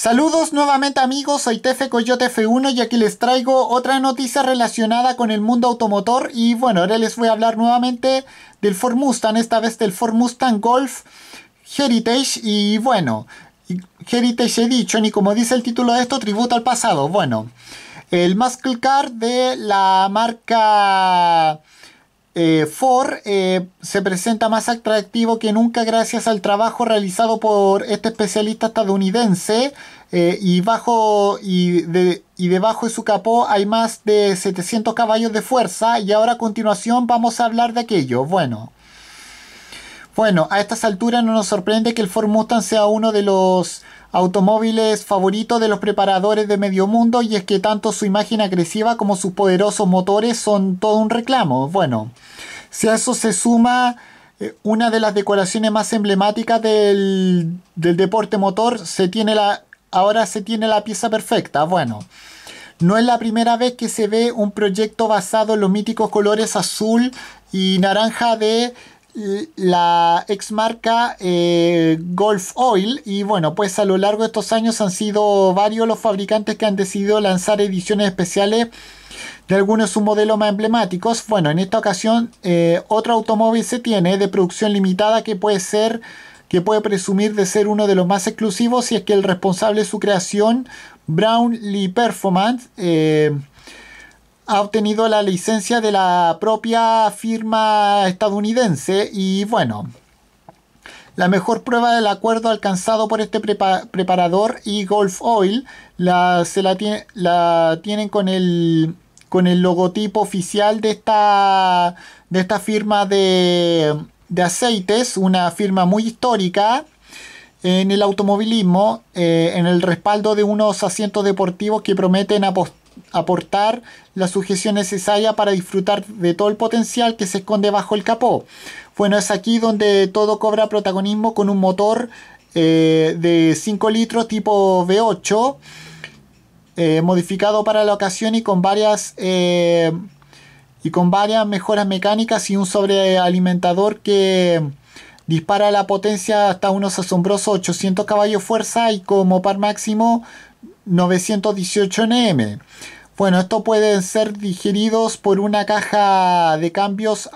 Saludos nuevamente amigos, soy Tefe Coyote F1 y aquí les traigo otra noticia relacionada con el mundo automotor y bueno, ahora les voy a hablar nuevamente del Ford Mustang, esta vez del Ford Mustang Golf Heritage y bueno, Heritage dicho y como dice el título de esto, tributo al pasado. Bueno, el Muscle Car de la marca eh, Ford eh, se presenta más atractivo que nunca gracias al trabajo realizado por este especialista estadounidense eh, y, bajo, y, y debajo de su capó hay más de 700 caballos de fuerza y ahora a continuación vamos a hablar de aquello. Bueno. Bueno, a estas alturas no nos sorprende que el Ford Mustang sea uno de los automóviles favoritos de los preparadores de medio mundo y es que tanto su imagen agresiva como sus poderosos motores son todo un reclamo. Bueno, si a eso se suma eh, una de las decoraciones más emblemáticas del, del deporte motor, se tiene la, ahora se tiene la pieza perfecta. Bueno, no es la primera vez que se ve un proyecto basado en los míticos colores azul y naranja de la ex marca eh, Golf Oil y bueno pues a lo largo de estos años han sido varios los fabricantes que han decidido lanzar ediciones especiales de algunos de sus modelos más emblemáticos bueno en esta ocasión eh, otro automóvil se tiene de producción limitada que puede ser que puede presumir de ser uno de los más exclusivos y es que el responsable de su creación Brown Lee Performance eh, ha obtenido la licencia de la propia firma estadounidense y bueno, la mejor prueba del acuerdo alcanzado por este preparador y Golf Oil la, se la, tienen con el, con el logotipo oficial de esta, de esta firma de, aceites, una firma muy histórica en el automovilismo, eh, en el respaldo de unos asientos deportivos que prometen apostar aportar la sujeción necesaria para disfrutar de todo el potencial que se esconde bajo el capó. Bueno, es aquí donde todo cobra protagonismo con un motor eh, de 5 litros tipo V8, eh, modificado para la ocasión y con varias... Eh, y con varias mejoras mecánicas y un sobrealimentador que dispara la potencia hasta unos asombrosos 800 caballos fuerza y como par máximo 918 NM. Bueno, esto pueden ser digeridos por una caja de cambios,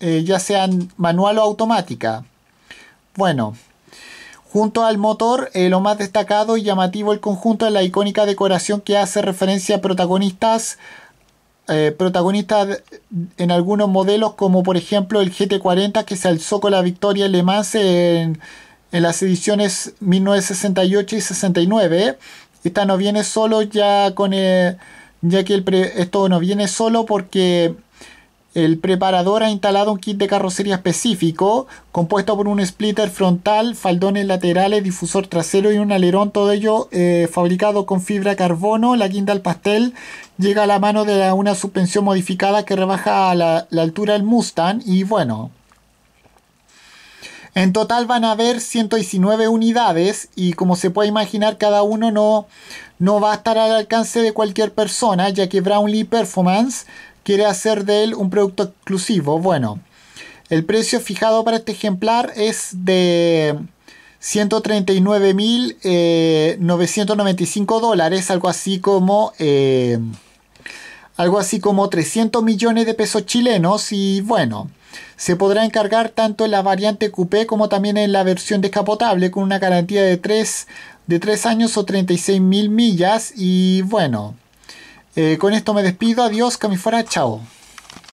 eh, ya sean manual o automática. Bueno, junto al motor, eh, lo más destacado y llamativo el conjunto es la icónica decoración que hace referencia a protagonistas, eh, protagonistas en algunos modelos, como por ejemplo el GT40 que se alzó con la victoria Le Mans en en las ediciones 1968 y 69. Esta no viene solo ya con eh, ya que el esto no viene solo porque el preparador ha instalado un kit de carrocería específico, compuesto por un splitter frontal, faldones laterales, difusor trasero y un alerón, todo ello eh, fabricado con fibra carbono. La guinda al pastel llega a la mano de una suspensión modificada que rebaja la, la altura del Mustang y bueno, en total van a haber 119 unidades y como se puede imaginar cada uno no, no va a estar al alcance de cualquier persona ya que Brownlee Performance quiere hacer de él un producto exclusivo. Bueno, el precio fijado para este ejemplar es de 139.995 eh, dólares, algo así como... Eh, algo así como 300 millones de pesos chilenos y bueno, se podrá encargar tanto en la variante coupé como también en la versión descapotable con una garantía de 3, de años o 36.000 mil millas. Y bueno, eh, con esto me despido. Adiós, camifuera, chao.